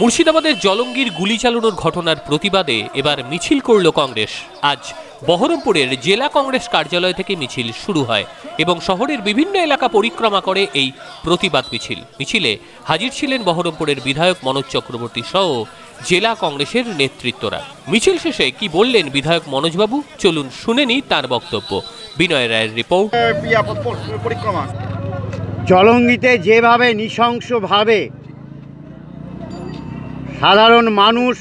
মুর্শিদাবাদের জলঙ্গির গুলি চালানোর ঘটনার প্রতিবাদে এবার মিছিল করল কংগ্রেস আজ বহরমপুরের জেলা কংগ্রেস কার্যালয় থেকে মিছিল শুরু হয় এবং শহরের বিভিন্ন এলাকা পরিক্রমা করে এই প্রতিবাদ মিছিল মিছিলে হাজির ছিলেন বহরমপুরের বিধায়ক মনোজ চক্রবর্তী সহ জেলা কংগ্রেসের নেতৃত্বরা মিছিল শেষে কি বললেন বিধায়ক মনোজবাবু চলুন শুনেনি তার বক্তব্য বিনয় রায়ের রিপোর্ট পরিক্রমা জলঙ্গিতে যেভাবে নৃশংসভাবে সাধারণ মানুষ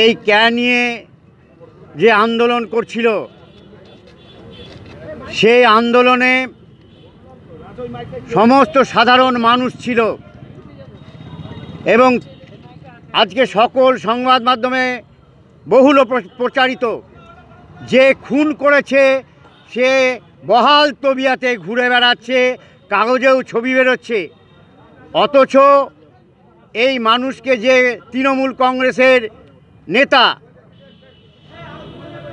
এই ক্যা নিয়ে যে আন্দোলন করছিল সেই আন্দোলনে সমস্ত সাধারণ মানুষ ছিল এবং আজকে সকল সংবাদ মাধ্যমে বহুল প্রচারিত যে খুন করেছে সে বহাল তবিয়াতে ঘুরে বেড়াচ্ছে কাগজেও ছবি বেরোচ্ছে অথচ এই মানুষকে যে তৃণমূল কংগ্রেসের নেতা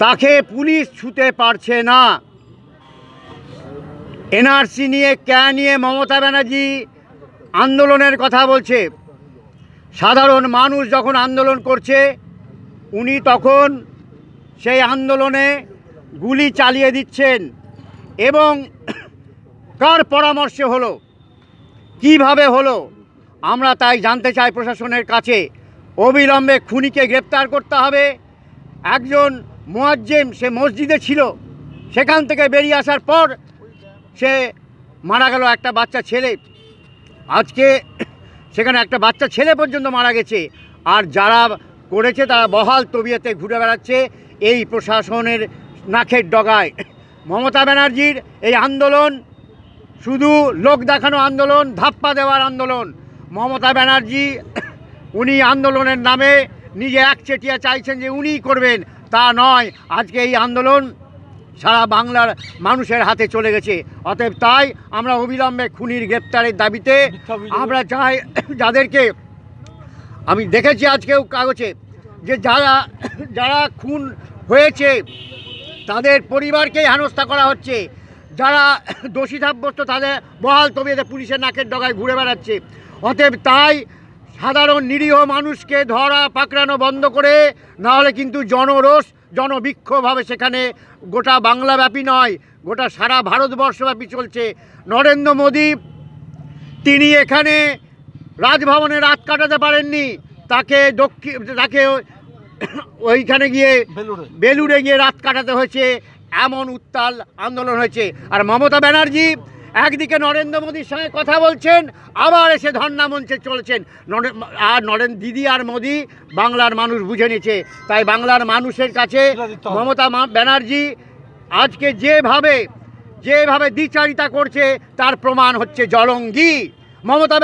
তাকে পুলিশ ছুতে পারছে না এনআরসি নিয়ে ক্যা নিয়ে মমতা ব্যানার্জি আন্দোলনের কথা বলছে সাধারণ মানুষ যখন আন্দোলন করছে উনি তখন সেই আন্দোলনে গুলি চালিয়ে দিচ্ছেন এবং কার পরামর্শে হলো কিভাবে হলো আমরা তাই জানতে চাই প্রশাসনের কাছে অবিলম্বে খুনিকে গ্রেপ্তার করতে হবে একজন মোয়াজ্জেম সে মসজিদে ছিল সেখান থেকে বেরিয়ে আসার পর সে মারা গেল একটা বাচ্চা ছেলে আজকে সেখানে একটা বাচ্চা ছেলে পর্যন্ত মারা গেছে আর যারা করেছে তারা বহাল তবিয়াতে ঘুরে বেড়াচ্ছে এই প্রশাসনের নাখের ডগায় মমতা ব্যানার্জির এই আন্দোলন শুধু লোক দেখানো আন্দোলন ধাপ্পা দেওয়ার আন্দোলন মমতা ব্যানার্জি উনি আন্দোলনের নামে নিজে একচেটিয়া চাইছেন যে উনিই করবেন তা নয় আজকে এই আন্দোলন সারা বাংলার মানুষের হাতে চলে গেছে অতএব তাই আমরা অবিলম্বে খুনির গ্রেপ্তারের দাবিতে আমরা চাই যাদেরকে আমি দেখেছি আজকেও কাগজে যে যারা যারা খুন হয়েছে তাদের পরিবারকেই হেনস্থা করা হচ্ছে যারা দোষী সাব্যস্ত তাদের বহাল তবিয়েতে পুলিশের নাকের ডগায় ঘুরে বেড়াচ্ছে অতএব তাই সাধারণ নিরীহ মানুষকে ধরা পাকড়ানো বন্ধ করে নাহলে কিন্তু জনরোষ জনবিক্ষোভাবে সেখানে গোটা বাংলাব্যাপী নয় গোটা সারা ভারতবর্ষব্যাপী চলছে নরেন্দ্র মোদী তিনি এখানে রাজভবনে রাত কাটাতে পারেননি তাকে দক্ষিণ তাকে ওইখানে গিয়ে বেলুড়ে গিয়ে রাত কাটাতে হয়েছে এমন উত্তাল আন্দোলন হয়েছে আর মমতা ব্যানার্জি একদিকে নরেন্দ্র মোদীর সঙ্গে কথা বলছেন আবার এসে ধর্ণা মঞ্চে চলছেন আর নরেন্দ্র দিদি আর মোদী বাংলার মানুষ বুঝে নিয়েছে তাই বাংলার মানুষের কাছে মমতা ব্যানার্জি আজকে যেভাবে যেভাবে দ্বিচারিতা করছে তার প্রমাণ হচ্ছে জলঙ্গি মমতা